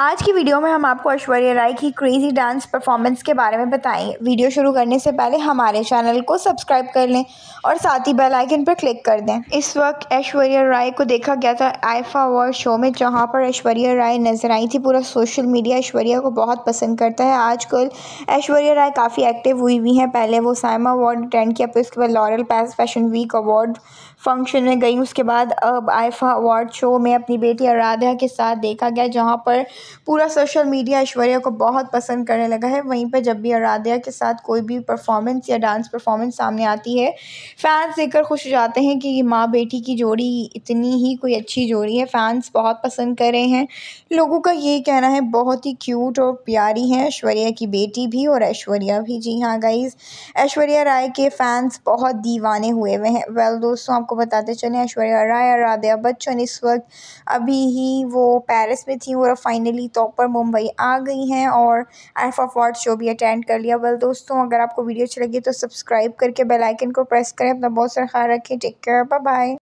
आज की वीडियो में हम आपको ऐश्वर्या राय की क्रेज़ी डांस परफॉर्मेंस के बारे में बताएंगे वीडियो शुरू करने से पहले हमारे चैनल को सब्सक्राइब कर लें और साथ ही बेल आइकन पर क्लिक कर दें इस वक्त ऐश्वर्या राय को देखा गया था आईफा अवार्ड शो में जहां पर ऐश्वर्या राय नजर आई थी पूरा सोशल मीडिया ऐश्वर्या को बहुत पसंद करता है आजकल ऐश्वर्या राय काफ़ी एक्टिव हुई हुई हैं पहले वो साइमा अवार्ड अटेंड किया फिर उसके बाद लॉरल पैस फैशन वीक अवार्ड फंक्शन में गई उसके बाद अब आइफा अवार्ड शो में अपनी बेटी आराध्या के साथ देखा गया जहाँ पर पूरा सोशल मीडिया ऐश्वर्या को बहुत पसंद करने लगा है वहीं पर जब भी आराध्या के साथ कोई भी परफॉर्मेंस या डांस परफॉर्मेंस सामने आती है फैंस देखकर खुश हो जाते हैं कि माँ बेटी की जोड़ी इतनी ही कोई अच्छी जोड़ी है फैंस बहुत पसंद कर रहे हैं लोगों का ये कहना है बहुत ही क्यूट और प्यारी हैं ऐश्वर्या की बेटी भी और ऐश्वर्या भी जी हाँ गाइज ऐश्वर्या राय के फैंस बहुत दीवाने हुए हुए हैं वेल दोस्तों आपको बताते चले ऐश्वर्या राय आराध्या बच्चन इस वक्त अभी ही वो पैरिस में थी और फाइनली फाइनली तौर पर मुंबई आ गई हैं और ऑफ अवार्ड शो भी अटेंड कर लिया वेल दोस्तों अगर आपको वीडियो अच्छी लगी तो सब्सक्राइब करके बेलाइकन को प्रेस करें अपना बहुत सारा ख्याल रखें टेक केयर बाय